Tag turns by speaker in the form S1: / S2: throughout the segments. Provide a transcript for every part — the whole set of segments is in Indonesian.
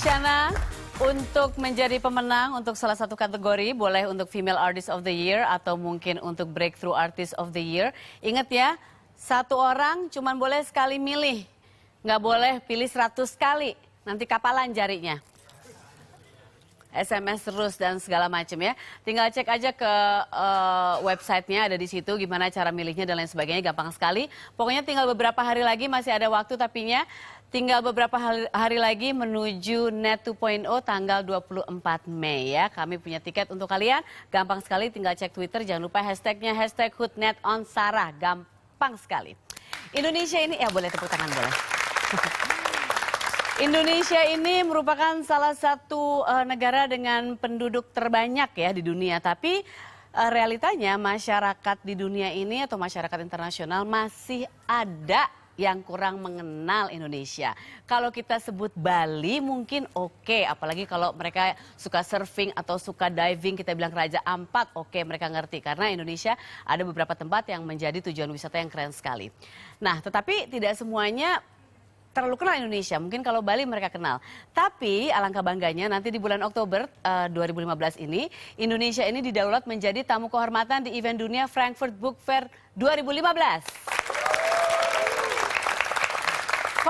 S1: Isyana untuk menjadi pemenang untuk salah satu kategori boleh untuk Female Artist of the Year atau mungkin untuk Breakthrough Artist of the Year. Ingat ya, satu orang cuma boleh sekali milih. Nggak boleh pilih seratus kali. Nanti kapalan jarinya. SMS terus dan segala macam ya. Tinggal cek aja ke uh, websitenya ada di situ gimana cara milihnya dan lain sebagainya gampang sekali. Pokoknya tinggal beberapa hari lagi masih ada waktu Tapi nya tinggal beberapa hari, hari lagi menuju Net 2.0 tanggal 24 Mei ya. Kami punya tiket untuk kalian. Gampang sekali tinggal cek Twitter jangan lupa hashtagnya hashtag Hoodnet on Sarah. Gampang sekali. Indonesia ini ya boleh tepuk tangan boleh. Indonesia ini merupakan salah satu uh, negara dengan penduduk terbanyak ya di dunia, tapi uh, realitanya masyarakat di dunia ini atau masyarakat internasional masih ada yang kurang mengenal Indonesia. Kalau kita sebut Bali mungkin oke, okay. apalagi kalau mereka suka surfing atau suka diving, kita bilang Raja Ampat, oke okay, mereka ngerti. Karena Indonesia ada beberapa tempat yang menjadi tujuan wisata yang keren sekali. Nah tetapi tidak semuanya terlalu kenal Indonesia. Mungkin kalau Bali mereka kenal. Tapi alangkah bangganya nanti di bulan Oktober uh, eh, 2015 ini Indonesia ini didaulat menjadi tamu kehormatan di event dunia Frankfurt Book Fair 2015.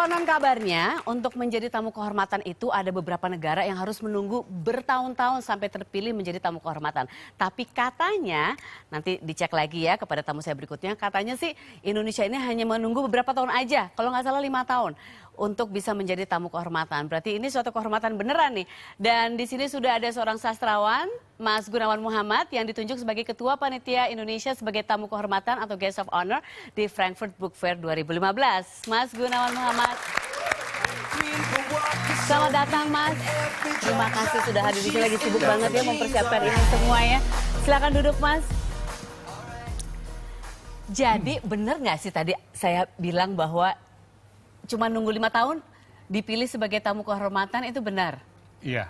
S1: Konon kabarnya untuk menjadi tamu kehormatan itu ada beberapa negara yang harus menunggu bertahun-tahun sampai terpilih menjadi tamu kehormatan. Tapi katanya, nanti dicek lagi ya kepada tamu saya berikutnya, katanya sih Indonesia ini hanya menunggu beberapa tahun aja, kalau nggak salah lima tahun untuk bisa menjadi tamu kehormatan. Berarti ini suatu kehormatan beneran nih. Dan di sini sudah ada seorang sastrawan, Mas Gunawan Muhammad yang ditunjuk sebagai Ketua Panitia Indonesia sebagai tamu kehormatan atau guest of honor di Frankfurt Book Fair 2015. Mas Gunawan Muhammad Mas. Selamat datang Mas. Terima kasih sudah hadir di sini lagi sibuk banget ya mempersiapkan ini semua ya. Silakan duduk Mas. Jadi hmm. benar nggak sih tadi saya bilang bahwa cuma nunggu lima tahun dipilih sebagai tamu kehormatan itu benar?
S2: Iya.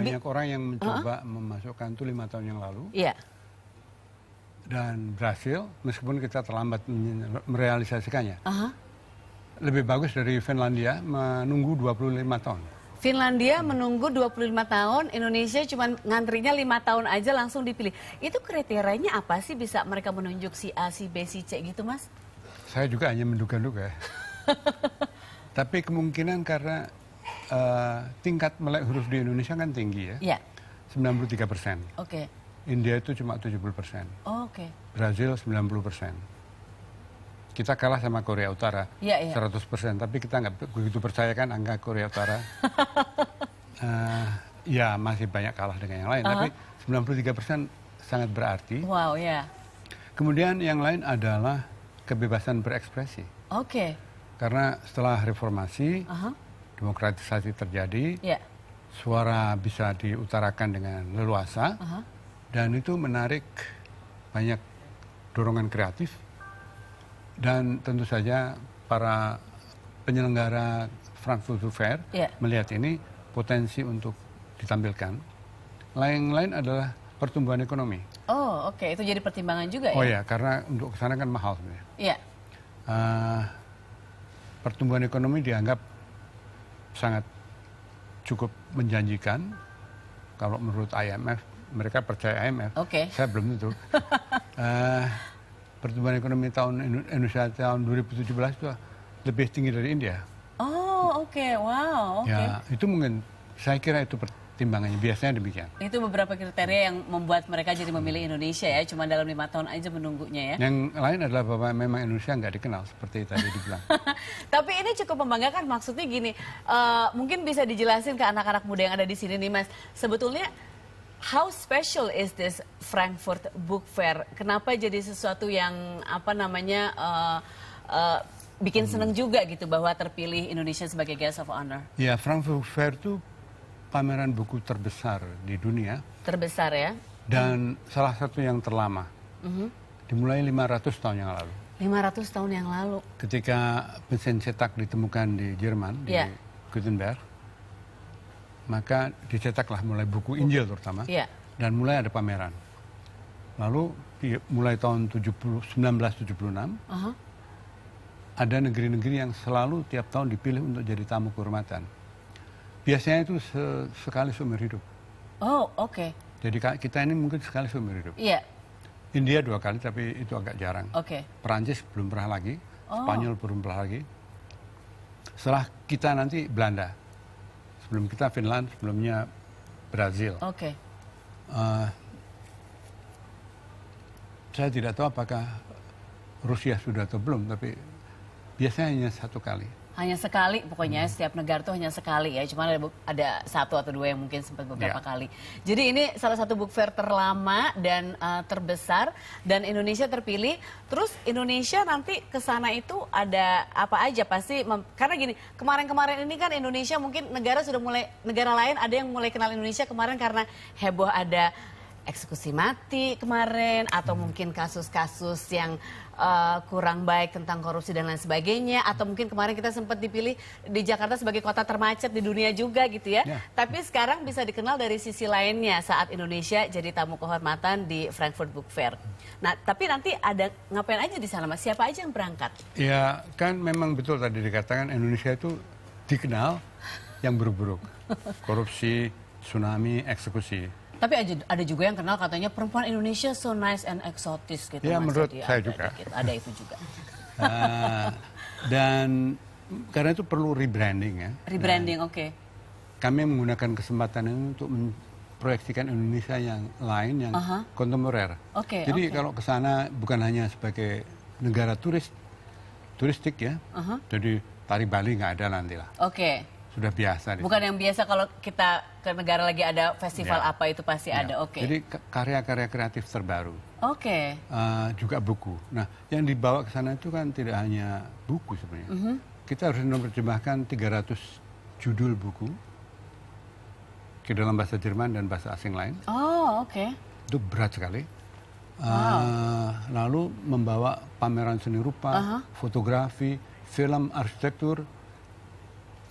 S2: Banyak Bi orang yang mencoba uh -huh. memasukkan itu lima tahun yang lalu. Iya. Dan berhasil meskipun kita terlambat merealisasikannya. Uh -huh lebih bagus dari Finlandia menunggu 25 tahun.
S1: Finlandia menunggu 25 tahun, Indonesia cuma ngantrinya 5 tahun aja langsung dipilih. Itu kriterianya apa sih bisa mereka menunjuk si A, si B, si C gitu mas?
S2: Saya juga hanya menduga-duga. Ya. Tapi kemungkinan karena uh, tingkat melek huruf di Indonesia kan tinggi ya. Iya. 93 persen. Oke. Okay. India itu cuma 70 persen. Oh, Oke. Okay. Brazil 90 persen kita kalah sama Korea Utara ya, ya. 100% tapi kita nggak begitu percaya kan angka Korea Utara uh, ya masih banyak kalah dengan yang lain uh -huh. tapi 93% uh-huh. sangat berarti wow ya kemudian yang lain adalah kebebasan berekspresi oke okay. karena setelah reformasi uh -huh. demokratisasi terjadi yeah. suara bisa diutarakan dengan leluasa uh -huh. dan itu menarik banyak dorongan kreatif dan tentu saja para penyelenggara Frankfurt Fair yeah. melihat ini potensi untuk ditampilkan. Lain-lain adalah pertumbuhan ekonomi.
S1: Oh, oke, okay. itu jadi pertimbangan juga ya? Oh ya,
S2: karena untuk kesana kan mahal sebenarnya. Iya. Uh, pertumbuhan ekonomi dianggap sangat cukup menjanjikan. Kalau menurut IMF, mereka percaya IMF. Oke. Okay. Saya belum tentu. uh, pertumbuhan ekonomi tahun Indonesia tahun 2017 itu lebih tinggi dari India.
S1: Oh, oke. Okay. Wow, Okay. Ya,
S2: itu mungkin saya kira itu pertimbangannya biasanya demikian.
S1: Itu beberapa kriteria yang membuat mereka jadi memilih Indonesia ya, cuma dalam lima tahun aja menunggunya ya. Yang
S2: lain adalah bahwa memang Indonesia nggak dikenal seperti tadi dibilang.
S1: Tapi ini cukup membanggakan maksudnya gini, uh, mungkin bisa dijelasin ke anak-anak muda yang ada di sini nih Mas, sebetulnya How special is this Frankfurt Book Fair? Kenapa jadi sesuatu yang apa namanya uh, uh, bikin hmm. seneng juga gitu bahwa terpilih Indonesia sebagai guest of honor?
S2: Ya Frankfurt Book Fair itu pameran buku terbesar di dunia.
S1: Terbesar ya?
S2: Dan hmm. salah satu yang terlama. Mm -hmm. Dimulai 500 tahun yang lalu.
S1: 500 tahun yang lalu.
S2: Ketika mesin cetak ditemukan di Jerman yeah. di ya. Gutenberg maka dicetaklah mulai buku Injil terutama yeah. dan mulai ada pameran. Lalu mulai tahun 70, 1976 uh -huh. ada negeri-negeri yang selalu tiap tahun dipilih untuk jadi tamu kehormatan. Biasanya itu se sekali seumur hidup.
S1: Oh, oke. Okay.
S2: Jadi kita ini mungkin sekali seumur hidup. Iya. Yeah. India dua kali tapi itu agak jarang. Oke. Okay. Perancis belum pernah lagi, oh. Spanyol belum pernah lagi. Setelah kita nanti Belanda sebelum kita Finland, sebelumnya Brazil. Oke. Okay. Uh, eh, saya tidak tahu apakah Rusia sudah atau belum, tapi biasanya hanya satu kali
S1: hanya sekali pokoknya setiap negara tuh hanya sekali ya cuman ada ada satu atau dua yang mungkin sempat beberapa yeah. kali jadi ini salah satu book fair terlama dan uh, terbesar dan Indonesia terpilih terus Indonesia nanti ke sana itu ada apa aja pasti karena gini kemarin-kemarin ini kan Indonesia mungkin negara sudah mulai negara lain ada yang mulai kenal Indonesia kemarin karena heboh ada eksekusi mati kemarin atau mungkin kasus-kasus yang uh, kurang baik tentang korupsi dan lain sebagainya atau mungkin kemarin kita sempat dipilih di Jakarta sebagai kota termacet di dunia juga gitu ya. ya. Tapi sekarang bisa dikenal dari sisi lainnya saat Indonesia jadi tamu kehormatan di Frankfurt Book Fair. Nah, tapi nanti ada ngapain aja di sana Mas? Siapa aja yang berangkat?
S2: Ya, kan memang betul tadi dikatakan Indonesia itu dikenal yang buruk-buruk. Korupsi, tsunami, eksekusi
S1: tapi ada juga yang kenal katanya perempuan Indonesia so nice and exotic gitu. Ya menurut saya ada juga. Dikit, ada itu juga.
S2: uh, dan karena itu perlu rebranding ya. Rebranding, oke. Okay. Nah, kami menggunakan kesempatan ini untuk memproyeksikan Indonesia yang lain yang uh -huh. kontemporer. Oke. Okay, Jadi okay. kalau ke sana bukan hanya sebagai negara turis turistik ya. Uh -huh. Jadi tari Bali nggak ada nantilah. Oke. Okay sudah biasa. Bukan
S1: yang biasa kalau kita ke negara lagi ada festival ya. apa itu pasti ya. ada. Oke. Okay. Jadi
S2: karya-karya kreatif terbaru. Oke. Okay. Uh, eh, juga buku. Nah, yang dibawa ke sana itu kan tidak hanya buku sebenarnya. Uh mhm. -huh. Kita harus menerjemahkan 300 judul buku ke dalam bahasa Jerman dan bahasa asing lain.
S1: Oh, oke. Okay.
S2: Itu berat sekali. Eh, wow. lalu membawa pameran seni rupa, uh -huh. fotografi, film, arsitektur,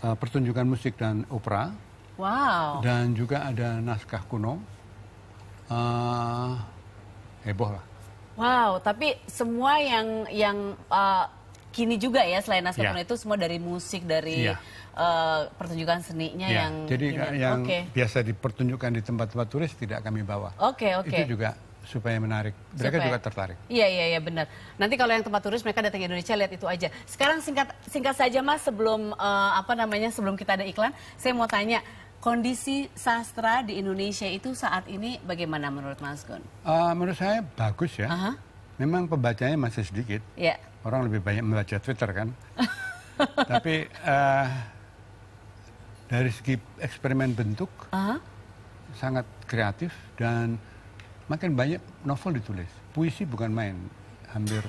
S2: uh, pertunjukan musik dan opera.
S1: Wow.
S2: Dan juga ada naskah kuno. Uh, heboh lah.
S1: Wow, tapi semua yang yang uh, kini juga ya selain naskah yeah. kuno itu semua dari musik dari yeah. Iya. uh, pertunjukan seninya yeah. yang jadi ini. yang okay.
S2: biasa dipertunjukkan di tempat-tempat turis tidak kami bawa.
S1: Oke okay, oke. Okay. Itu
S2: juga supaya menarik. Mereka supaya. juga tertarik.
S1: Iya iya iya benar. Nanti kalau yang tempat turis mereka datang ke Indonesia lihat itu aja. Sekarang singkat singkat saja Mas sebelum uh, apa namanya sebelum kita ada iklan, saya mau tanya kondisi sastra di Indonesia itu saat ini bagaimana menurut Mas Gun?
S2: Uh, menurut saya bagus ya. Uh -huh. Memang pembacanya masih sedikit. Yeah. Orang lebih banyak membaca Twitter kan. Tapi uh, dari segi eksperimen bentuk uh -huh. sangat kreatif dan makin banyak novel ditulis. Puisi bukan main. Hampir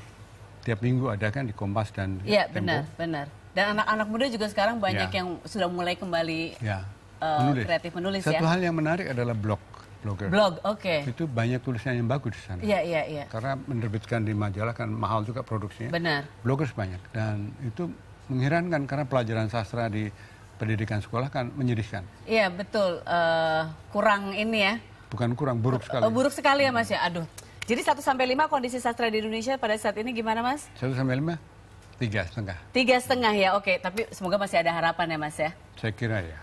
S2: tiap minggu ada kan di Kompas dan Iya, benar,
S1: benar. Dan anak-anak muda juga sekarang banyak ya. yang sudah mulai kembali ya. uh, kreatif menulis Satu ya. Satu hal
S2: yang menarik adalah blog. Blogger. Blog, oke. Okay. Itu banyak tulisannya yang bagus di sana. Iya, iya, iya. Karena menerbitkan di majalah kan mahal juga produksinya. Benar. Bloggers banyak dan itu mengherankan karena pelajaran sastra di pendidikan sekolah kan menyedihkan.
S1: Iya, betul. Uh, kurang ini ya,
S2: bukan kurang buruk sekali. Oh,
S1: buruk sekali ya Mas ya. Aduh. Jadi 1 sampai 5 kondisi sastra di Indonesia pada saat ini gimana Mas?
S2: 1 sampai 5? Tiga setengah.
S1: Tiga setengah ya, oke. Tapi semoga masih ada harapan ya Mas ya. Saya kira ya.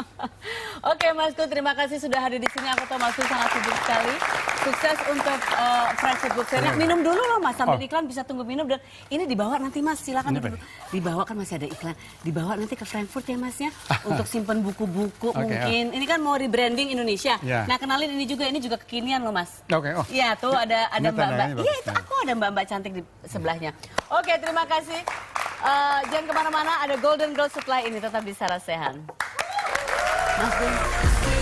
S1: Oke Mas terima kasih sudah hadir di sini. Aku tahu masku sangat sibuk sekali. Sukses untuk uh, eh, Fresh Book Fair. Minum dulu loh Mas, sambil oh. iklan bisa tunggu minum. Dan ini dibawa nanti Mas, silakan. dulu. dibawa kan masih ada iklan. Dibawa nanti ke Frankfurt ya masnya untuk simpen buku-buku okay, oh. mungkin. Oh. Ini kan mau rebranding Indonesia. Yeah. Nah kenalin ini juga, ini juga kekinian loh Mas. Oke. Okay, oh. Iya tuh ada ada mbak-mbak. Iya itu aku ada mbak-mbak cantik di sebelahnya. Oke okay, terima kasih. Eh, jangan kemana-mana, ada Golden Girl Supply ini tetap di Sarasehan. Masih.